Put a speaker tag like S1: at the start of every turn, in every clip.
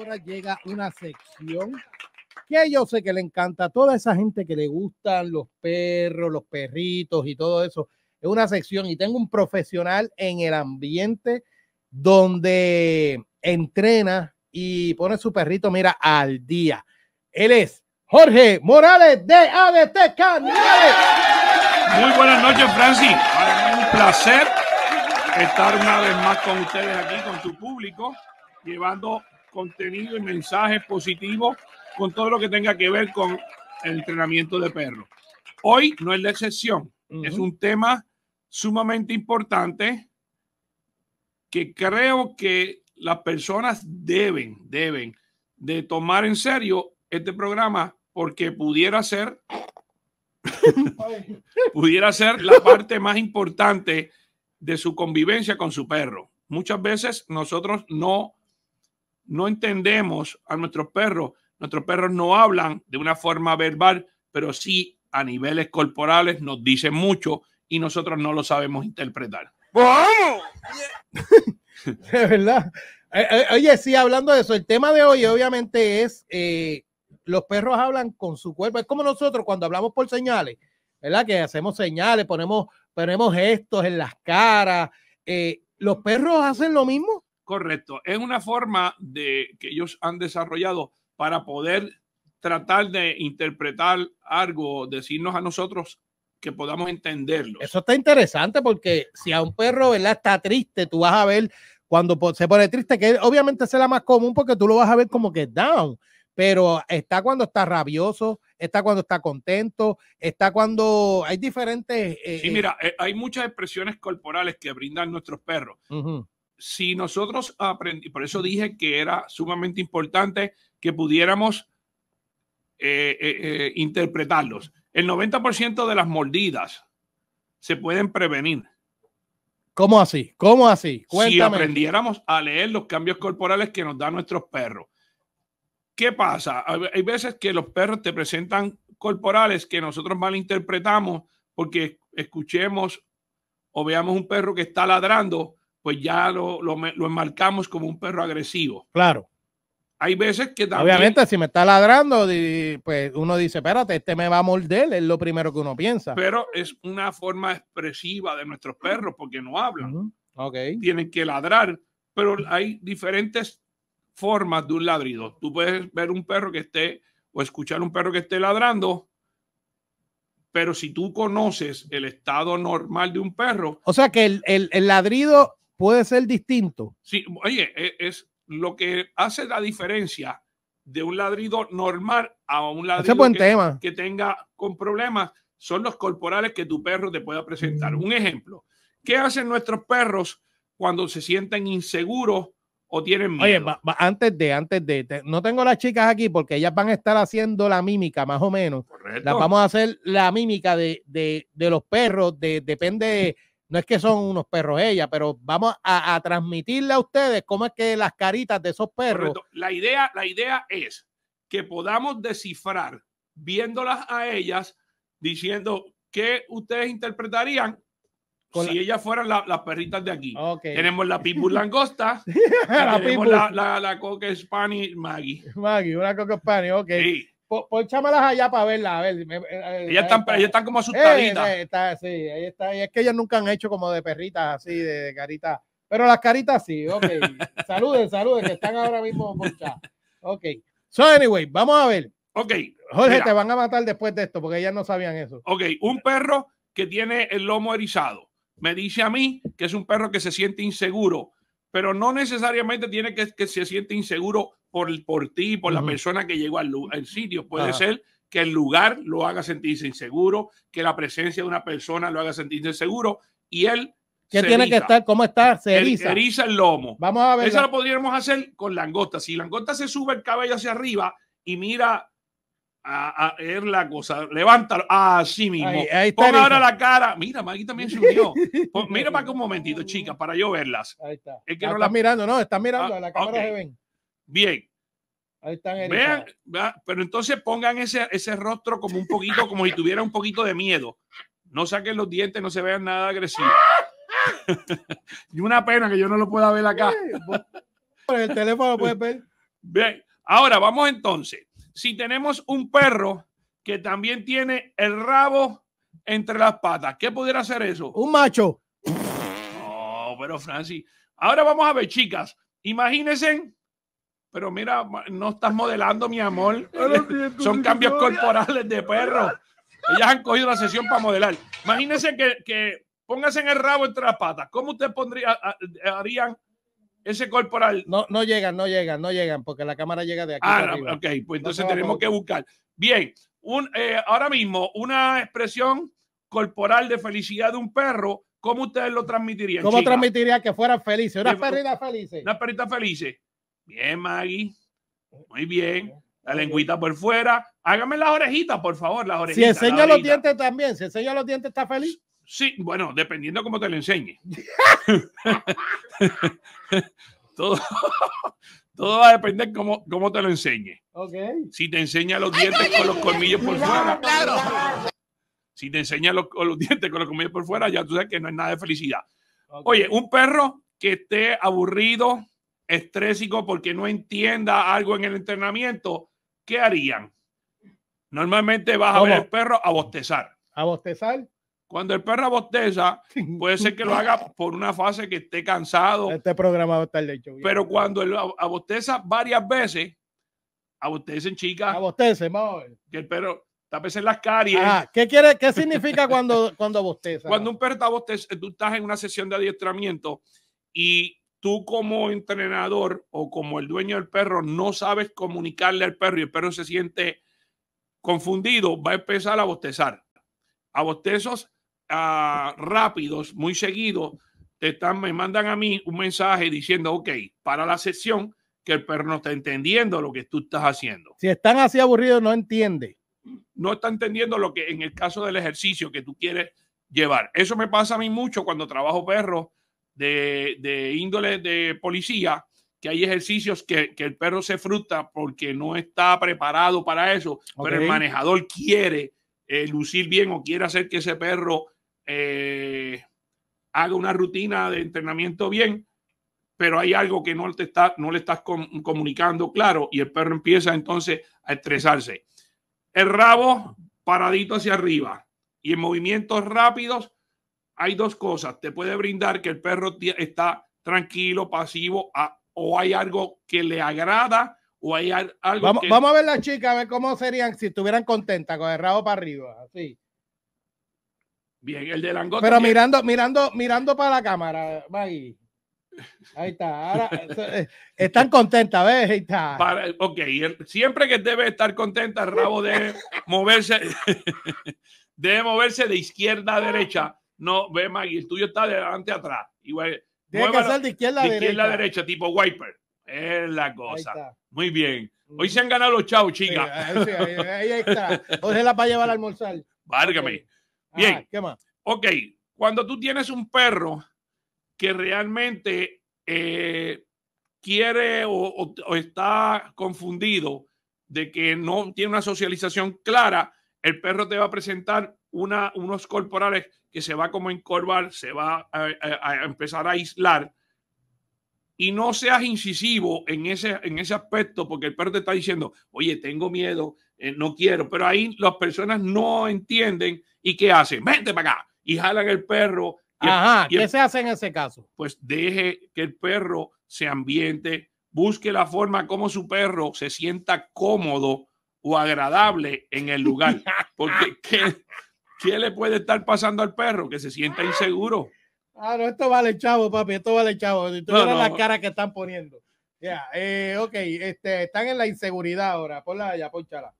S1: ahora llega una sección que yo sé que le encanta a toda esa gente que le gustan los perros, los perritos y todo eso. Es una sección y tengo un profesional en el ambiente donde entrena y pone su perrito, mira, al día. Él es Jorge Morales de ADT Canales.
S2: Muy buenas noches, Francis. un placer estar una vez más con ustedes aquí, con su público, llevando contenido y mensajes positivos con todo lo que tenga que ver con el entrenamiento de perros. Hoy no es la excepción, es un tema sumamente importante que creo que las personas deben, deben de tomar en serio este programa porque pudiera ser, pudiera ser la parte más importante de su convivencia con su perro. Muchas veces nosotros no no entendemos a nuestros perros. Nuestros perros no hablan de una forma verbal, pero sí a niveles corporales nos dicen mucho y nosotros no lo sabemos interpretar.
S1: ¡Vamos! de verdad. Eh, eh, oye, sí, hablando de eso, el tema de hoy obviamente es eh, los perros hablan con su cuerpo. Es como nosotros cuando hablamos por señales, ¿verdad? Que hacemos señales, ponemos, ponemos gestos en las caras. ¿Los perros hacen lo mismo?
S2: Correcto. Es una forma de, que ellos han desarrollado para poder tratar de interpretar algo, decirnos a nosotros que podamos entenderlo. Eso está
S1: interesante porque si a un perro ¿verdad? está triste, tú vas a ver cuando se pone triste, que obviamente es la más común porque tú lo vas a ver como que down, pero está cuando está rabioso, está cuando está contento, está cuando hay diferentes... Eh, sí, eh, mira,
S2: eh, hay muchas expresiones corporales que brindan nuestros perros si nosotros aprendimos, por eso dije que era sumamente importante que pudiéramos eh, eh, eh, interpretarlos. El 90% de las mordidas se pueden prevenir.
S1: ¿Cómo así? ¿Cómo así? Cuéntame. Si aprendiéramos
S2: a leer los cambios corporales que nos dan nuestros perros. ¿Qué pasa? Hay veces que los perros te presentan corporales que nosotros malinterpretamos porque escuchemos o veamos un perro que está ladrando pues ya lo, lo, lo enmarcamos como un perro agresivo. Claro. Hay veces que también... Obviamente,
S1: si me está ladrando, pues uno dice, espérate, este me va a morder, es lo primero que uno piensa. Pero
S2: es una forma expresiva de nuestros perros porque no hablan. okay. Tienen que ladrar, pero hay diferentes formas de un ladrido. Tú puedes ver un perro que esté o escuchar un perro que esté ladrando, pero si tú conoces el estado normal de un perro.
S1: O sea que el, el ladrido puede ser distinto.
S2: Sí, oye, e, es lo que hace la diferencia de un ladrido normal a un ladrido que, tenga con problemas son los corporales que tu perro te pueda presentar. Mm. Un ejemplo, ¿qué hacen nuestros perros cuando se sienten inseguros o tienen miedo? Oye,
S1: antes de, antes de, no tengo las chicas aquí porque ellas van a estar haciendo la mímica más o menos.
S2: Correcto. vamos a
S1: hacer la mímica de, de, de los perros, de, depende no es que son unos perros ellas, pero vamos a, transmitirle a ustedes cómo es que las caritas de esos perros.
S2: La idea, la idea es que podamos descifrar viéndolas a ellas, diciendo qué ustedes interpretarían si ellas fueran las perritas de aquí. Tenemos la Pitbull Langosta, la tenemos la, la, Coca Spani, Maggie.
S1: Maggie, una Coca Spani, ok ponchamelas allá para verla, a ver. Eh, eh, ellas, están, como asustaditas. Eh, está, sí, ahí está. Y es que ellas nunca han hecho como de perritas así, de caritas. Pero las caritas sí, ok. saluden, saluden, que están ahora mismo ponchadas. Ok. So, anyway, vamos
S2: a ver. Ok. Jorge,
S1: te van a matar después de esto, porque ellas no sabían eso.
S2: Ok, un perro que tiene el lomo erizado. Me dice a mí que es un perro que se siente inseguro, pero no necesariamente tiene que, que se siente inseguro por, ti, por la persona que llegó al, sitio. Puede ser que el lugar lo haga sentirse inseguro, que la presencia de una persona lo haga sentirse inseguro y él ¿Qué tiene que estar?
S1: ¿Cómo está? Se eriza.
S2: el lomo. Vamos a ver. eso lo podríamos hacer con langosta. Si langosta se sube el cabello hacia arriba y mira a, a ver la cosa, levántalo. Así sí mismo. Pon ahora la cara. Mira, Maggie también se unió. mira para que un momentito, chicas, para yo verlas. Ahí está. Es que está mirando, no, está mirando. a ah, la cámara que ven. Bien.
S1: Ahí están Vean,
S2: pero entonces pongan ese, rostro como un poquito, como si tuviera un poquito de miedo. No saquen los dientes, no se vean nada agresivo. y una pena que yo no lo pueda ver acá. Pues, por el teléfono ver. Bien, ahora vamos entonces. Si tenemos un perro que también tiene el rabo entre las patas, ¿qué pudiera hacer eso? Un macho. No, pero Francis. Ahora vamos a ver, chicas. Imagínense pero mira, no estás modelando, mi amor. Son cambios corporales de perro. Ellas han cogido la sesión para modelar. Imagínense que, que póngase en el rabo entre las patas. ¿Cómo usted pondría, harían ese corporal? No, no llegan, no llegan, no llegan, porque la cámara llega de aquí. Ah, ok, pues entonces tenemos que buscar. Bien, un, eh, ahora mismo, una expresión corporal de felicidad de un perro, ¿cómo ustedes lo transmitirían? ¿Cómo
S1: transmitiría que fueran felices? una perrita
S2: felices. una perrita felices. Bien, Maggie. Muy bien. La lengüita por fuera. Hágame las orejitas, por favor, las orejitas. Si enseña los
S1: dientes también, si enseña los dientes, ¿está feliz?
S2: Sí, bueno, dependiendo cómo te lo enseñe. todo, todo va a depender cómo, cómo te lo enseñe. Si te enseña los dientes con los colmillos por fuera. Claro. Si te enseña los, los dientes con los colmillos por fuera, ya tú sabes que no es nada de felicidad. Oye, un perro que esté aburrido, estrésico porque no entienda algo en el entrenamiento, ¿qué harían? Normalmente vas a ver al perro a bostezar. ¿A bostezar? Cuando el perro bosteza, puede ser que lo haga por una fase que esté cansado.
S1: Este programa va a estar hecho. Pero
S2: cuando él bosteza varias veces, abostecen chicas. Abostecen, vamos Que el perro en las caries. Ah,
S1: ¿Qué, quiere, ¿Qué significa cuando, cuando bosteza? Cuando
S2: un perro está bostezando, tú estás en una sesión de adiestramiento y tú como entrenador o como el dueño del perro no sabes comunicarle al perro y el perro se siente confundido, va a empezar a bostezar. A bostezos ah, rápidos, muy seguidos, te están, me mandan a mí un mensaje diciendo, ok, para la sesión, que el perro no está entendiendo lo que tú estás haciendo.
S1: Si están así aburridos, no entiende.
S2: No está entendiendo lo que en el caso del ejercicio que tú quieres llevar. Eso me pasa a mí mucho cuando trabajo perro de, índole de policía, que hay ejercicios que, el perro se fruta porque no está preparado para eso, pero el manejador quiere eh, lucir bien o quiere hacer que ese perro eh, haga una rutina de entrenamiento bien, pero hay algo que no, está, no le estás comunicando claro y el perro empieza entonces a estresarse. El rabo paradito hacia arriba y en movimientos rápidos hay dos cosas. Te puede brindar que el perro está tranquilo, pasivo, o hay algo que le agrada, o hay algo. Vamos, vamos a
S1: ver las chicas, a ver cómo serían si estuvieran contentas con el rabo para arriba,
S2: así. Bien, el de Langota. Pero mirando,
S1: mirando, mirando para la cámara, Ahí está. Ahora, eh, están contentas, ¿ves? Ahí está. Para,
S2: ok, siempre que debe estar contenta, el rabo debe moverse, debe moverse de izquierda a derecha no, ve, Maggie, el tuyo está delante atrás. Igual, que de izquierda a de derecha. derecha, tipo wiper. Es la cosa. Muy bien. Mm. Hoy se han ganado los chavos, chicas. ahí, está. Hoy se va
S1: a llevar al almorzar.
S2: Válgame. Bien. Ok. Cuando tú tienes un perro que realmente eh, quiere o, está confundido de que no tiene una socialización clara, el perro te va a presentar una, unos corporales que se va como a encorvar, se va a, empezar a aislar. Y no seas incisivo en ese, en ese aspecto, porque el perro te está diciendo, oye, tengo miedo, eh, no quiero. Pero ahí las personas no entienden y ¿qué hacen? Vente para acá. Y jalan el perro. Ajá, ¿qué se hace en ese caso? Pues deje que el perro se ambiente, busque la forma como su perro se sienta cómodo o agradable en el lugar. Porque ¿qué? ¿Qué le puede estar pasando al perro? Que se sienta inseguro.
S1: Ah, no, esto vale chavo, papi, esto vale chavo. tú la cara que están poniendo. Ya, eh, ok, este, están en la inseguridad ahora. Ponla allá, ponchala.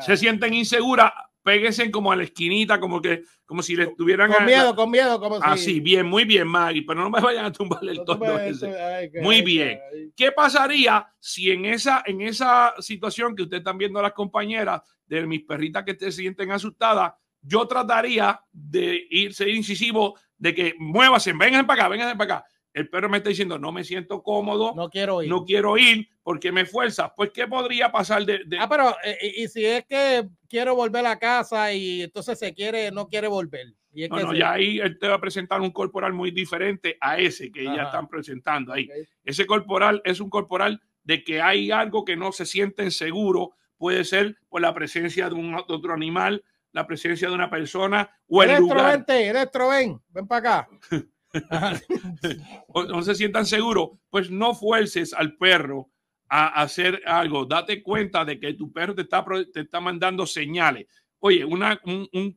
S1: Se
S2: sienten inseguras, péguense como a la esquinita, como que, como si le estuvieran. Con miedo, con
S1: miedo, como si. Así,
S2: bien, muy bien, Maggie, pero no me vayan a tumbar el no muy bien. ¿Qué pasaría si en esa, en esa situación que ustedes están viendo las compañeras de mis perritas que se sienten asustadas, yo trataría de ir, ser incisivo, de que muévase, vengan para acá, vengan para acá. El perro me está diciendo, no me siento cómodo. No quiero ir. No quiero ir porque me fuerza. Pues, ¿qué podría pasar de...? Ah, pero, eh, eh, y, si es que quiero volver a casa
S1: y entonces se quiere, no quiere volver?
S2: Y ya ahí él te va a presentar un corporal muy diferente a ese que ya están presentando ahí. Ese corporal es un corporal de que hay algo que no se sienten seguro. Puede ser por la presencia de, un, de otro animal, la presencia de una persona o el lugar.
S1: ven, ven para acá.
S2: no se sientan seguros, pues no fuerces al perro a hacer algo. Date cuenta de que tu perro te está, te está mandando señales. Oye, un,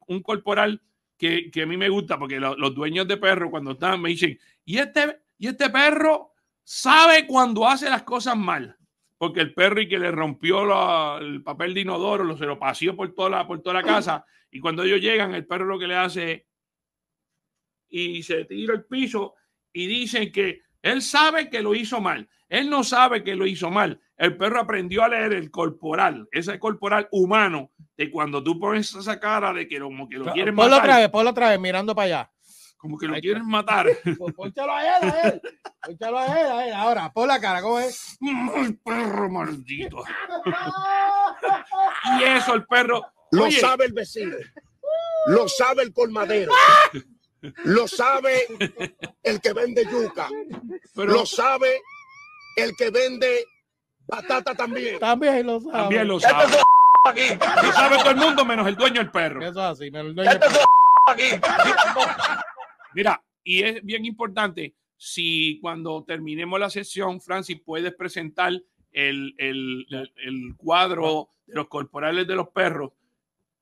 S2: un, corporal que, que, a mí me gusta, porque los dueños de perros cuando están me dicen, y este, y este perro sabe cuando hace las cosas mal porque el y que le rompió el papel de inodoro, lo, se lo paseó por toda, la, por toda la casa. Y cuando ellos llegan, el perro lo que le hace y se tira el piso y dicen que él sabe que lo hizo mal. Él no sabe que lo hizo mal. El perro aprendió a leer el corporal, ese corporal humano, de cuando tú pones esa cara de que lo, quieren matar. Ponlo otra vez,
S1: ponlo otra vez, mirando para allá.
S2: Como que lo quieren pues, matar. Pues, pónchalo
S1: a él, a Pónchalo a él, a él. Ahora, pon la cara, ¿cómo es? perro
S2: maldito. y eso, el perro. Lo sabe el vecino. Lo sabe el colmadero. Lo sabe el que vende yuca. lo sabe el que vende
S1: patata también. También lo sabe. También lo sabe.
S2: Lo sabe todo el mundo menos el dueño del perro. Eso así, menos el dueño del perro. Mira, y es bien importante, si cuando terminemos la sesión, Francis, puedes presentar el, cuadro ah. de los corporales de los perros,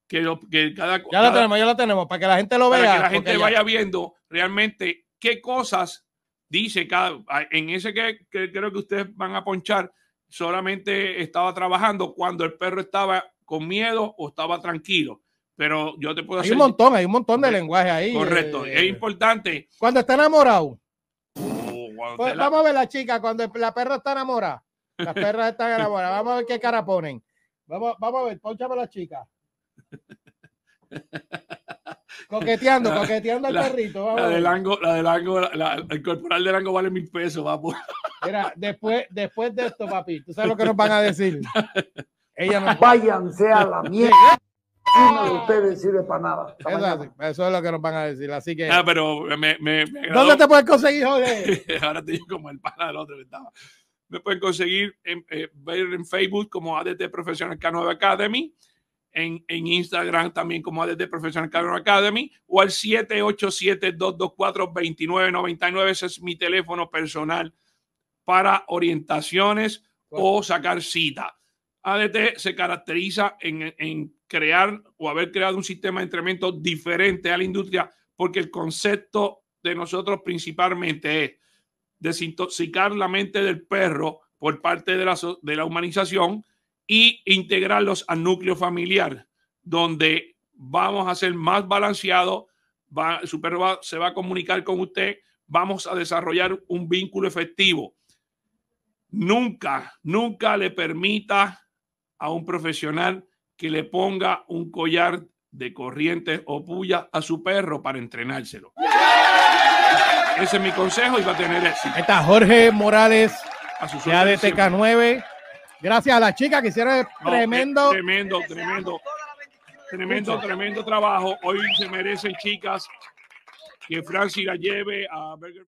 S2: que, lo, cada... Ya tenemos, ya
S1: lo tenemos, para que la gente lo vea. Para que la gente vaya
S2: viendo realmente qué cosas dice cada... En ese que creo que ustedes van a ponchar, solamente estaba trabajando cuando el perro estaba con miedo o estaba tranquilo. Pero yo te puedo Hay un
S1: montón, hay un montón de lenguaje ahí. Correcto,
S2: eh, es importante.
S1: Cuando está enamorado.
S2: Uh, pues vamos
S1: a ver la chica, cuando la perra está enamorada. Las perras están enamoradas. Vamos a ver qué cara ponen. Vamos, vamos a ver, ponchame la chica.
S2: Coqueteando, coqueteando al perrito. la, del el corporal del ango vale mil pesos, vamos.
S1: Mira, después, después de esto, papi, tú sabes lo que nos van a
S2: decir.
S1: Ella Váyanse a la mierda. Uno ustedes sirve para nada. Eso, es lo que nos van a decir. Así ah,
S2: pero me, me, ¿Dónde te puedes conseguir, joder? Ahora te digo como el pana del otro Me pueden conseguir en, eh, en Facebook como ADT Professional Cano Academy. En, Instagram también como ADT Professional Cano Academy o al 787-224-2999. Ese es mi teléfono personal para orientaciones o sacar cita. ADT se caracteriza en, en crear o haber creado un sistema de entrenamiento diferente a la industria, porque el concepto de nosotros principalmente es desintoxicar la mente del perro por parte de la, de la humanización y integrarlos al núcleo familiar, donde vamos a ser más balanceados, va, su perro se va a comunicar con usted, vamos a desarrollar un vínculo efectivo. Nunca, nunca le permita a un profesional que le ponga un collar de corrientes o puya a su perro para entrenárselo. Ese es mi consejo y va a tener éxito. Ahí
S1: está Jorge Morales, a su ya de TK9. Gracias a la chica que hicieron tremendo.
S2: Tremendo, tremendo. Tremendo, tremendo trabajo. Hoy se merecen chicas que Francis la lleve a Burger